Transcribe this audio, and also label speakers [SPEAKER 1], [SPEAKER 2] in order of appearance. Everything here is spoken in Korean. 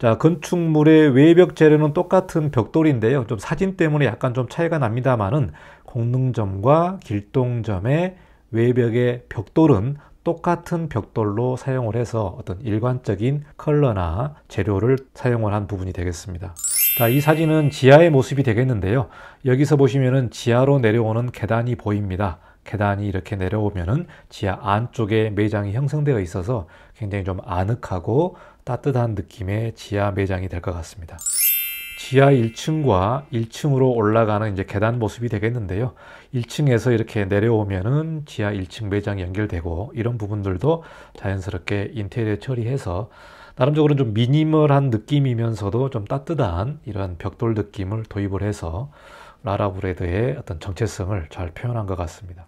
[SPEAKER 1] 자, 건축물의 외벽 재료는 똑같은 벽돌인데요. 좀 사진 때문에 약간 좀 차이가 납니다만은 공릉점과 길동점의 외벽의 벽돌은 똑같은 벽돌로 사용을 해서 어떤 일관적인 컬러나 재료를 사용을 한 부분이 되겠습니다. 자, 이 사진은 지하의 모습이 되겠는데요. 여기서 보시면은 지하로 내려오는 계단이 보입니다. 계단이 이렇게 내려오면은 지하 안쪽에 매장이 형성되어 있어서 굉장히 좀 아늑하고 따뜻한 느낌의 지하 매장이 될 것 같습니다. 지하 1층과 1층으로 올라가는 이제 계단 모습이 되겠는데요. 1층에서 이렇게 내려오면은 지하 1층 매장이 연결되고 이런 부분들도 자연스럽게 인테리어 처리해서 나름적으로 좀 미니멀한 느낌이면서도 좀 따뜻한 이런 벽돌 느낌을 도입을 해서 라라 브레드의 어떤 정체성을 잘 표현한 것 같습니다.